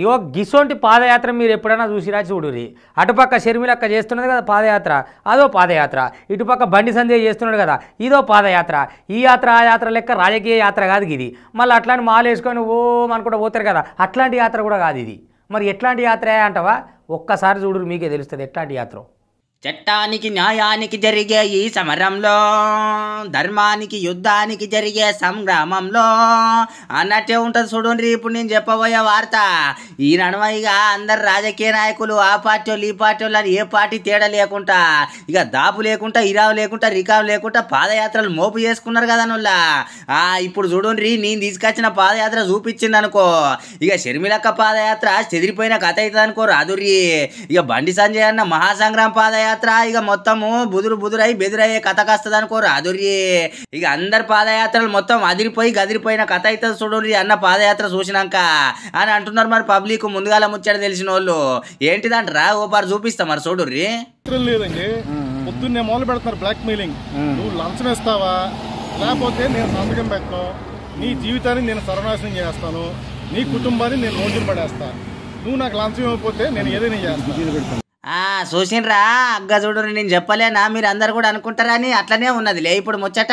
ఇగో గిసోంటి పాదయాత్ర మీరు ఎప్పుడైనా చూసిరా చూడురి అటుపక్క షర్మిలక్క చేస్తున్నది కదా పాదయాత్ర అదో పాదయాత్ర ఇటుపక్క బండి సంజయ్ చేస్తున్నాడు కదా ఇదో పాదయాత్ర ఈ యాత్ర ఆ యాత్ర లెక్క రాజకీయ యాత్ర కాదు ఇది మళ్ళీ అట్లాంటి మాలు వేసుకొని ఓ అనుకుంటూ పోతారు కదా అట్లాంటి యాత్ర కూడా కాదు ఇది మరి ఎట్లాంటి యాత్ర అంటవా ఒక్కసారి చూడురు మీకే తెలుస్తుంది ఎట్లాంటి యాత్ర చట్టానికి న్యాయానికి జరిగే ఈ సమరంలో ధర్మానికి యుద్ధానికి జరిగే సంగ్రామంలో అన్నట్టే ఉంటుంది చూడండి ఇప్పుడు నేను చెప్పబోయే వార్త ఈ నడవయిగా అందరు రాజకీయ నాయకులు ఆ పార్టీ వాళ్ళు ఈ పార్టీ వాళ్ళు ఏ పార్టీ తేడా లేకుండా ఇక దాపు లేకుండా ఇరావు లేకుండా రికావు లేకుండా పాదయాత్రలు మోపు చేసుకున్నారు కదా నుల్లా ఇప్పుడు చూడండి నేను తీసుకొచ్చిన పాదయాత్ర చూపించింది అనుకో ఇక షర్మిలక్క పాదయాత్ర చెదిరిపోయిన కథ అవుతుంది అనుకో రాదుర్రి ఇక బండి సంజయ్ అన్న మహాసంగ్రామ పాదయాత్ర పాదయాత్ర ఇక మొత్తము బుదురు బుదురై బెదురయ్యే కథ కాస్తుంది అనుకోరు అదురి ఇక అందరి పాదయాత్రలు మొత్తం అదిరిపోయి గదిరిపోయిన కథ అవుతుంది చూడండి అన్న పాదయాత్ర చూసినాక అని అంటున్నారు మరి పబ్లిక్ ముందుగాల ముచ్చాడు తెలిసిన వాళ్ళు ఏంటిదంటరా ఓ పారు చూపిస్తా మరి చూడు లేదండి పొద్దున్నే మొదలు పెడతారు బ్లాక్ మెయిలింగ్ నువ్వు లంచం ఇస్తావా లేకపోతే నేను సంతకం పెట్టను నీ జీవితాన్ని నేను సర్వనాశనం చేస్తాను నీ కుటుంబాన్ని నేను రోజులు పడేస్తాను నువ్వు నాకు లంచం ఇవ్వకపోతే నేను ఏదైనా చేస్తాను చూసినరా అగ్గ చూడు నేను చెప్పలేనా మీరు అందరు కూడా అనుకుంటారని అట్లనే ఉన్నది లే ఇప్పుడు ముచ్చట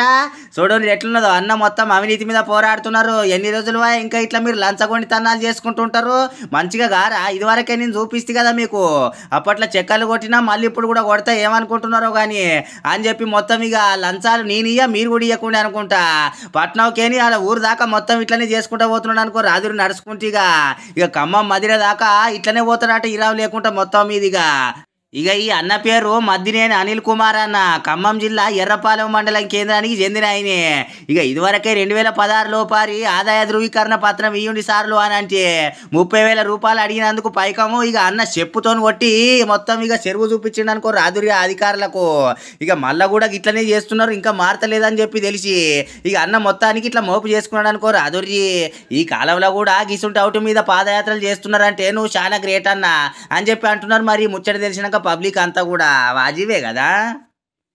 చూడండి ఎట్లున్నదో అన్న మొత్తం అవినీతి మీద పోరాడుతున్నారు ఎన్ని రోజులు ఇంకా ఇట్లా మీరు లంచగొండి తన్నాలు చేసుకుంటుంటారు మంచిగా గారా ఇదివరకే నేను చూపిస్తే కదా మీకు అప్పట్లో చెక్కలు కొట్టినా మళ్ళీ ఇప్పుడు కూడా కొడతా ఏమనుకుంటున్నారో కానీ అని చెప్పి మొత్తం ఇక లంచాలు నేను ఇయ్య మీరు కూడా ఇవ్వకుండా అనుకుంటా పట్నంకేని అలా ఊరు దాకా మొత్తం ఇట్లనే చేసుకుంటా పోతున్నాడు అనుకో రాదురు నడుచుకుంటే ఇక ఇక ఖమ్మం మదిరే దాకా ఇట్లనే పోతాడట ఇరావు లేకుండా మొత్తం మీదిగా ఇక ఈ అన్న పేరు మద్దినేని అనిల్ కుమార్ అన్న ఖమ్మం జిల్లా ఎర్రపాలెం మండలం కేంద్రానికి చెందిన ఆయనే ఇక ఇదివరకే రెండు వేల పదహారులో పారి ఆదాయ ధృవీకరణ పత్రం ఇయ్యండి సార్లు అని అంటే ముప్పై వేల రూపాయలు అడిగినందుకు పైకము ఇక అన్న చెప్పుతోని కొట్టి మొత్తం ఇక చెరువు చూపించిండు అనుకో రాదురిగా అధికారులకు ఇక మళ్ళా కూడా ఇట్లనే చేస్తున్నారు ఇంకా మారతలేదని చెప్పి తెలిసి ఇక అన్న మొత్తానికి ఇట్లా మోపు చేసుకున్నాడు అనుకో రాదురి ఈ కాలంలో కూడా గిసుంటి అవుట్ మీద పాదయాత్రలు చేస్తున్నారంటే నువ్వు చాలా గ్రేట్ అన్న అని చెప్పి అంటున్నారు మరి ముచ్చట తెలిసినాక పబ్లిక్ అంతా కూడా వాజివే కదా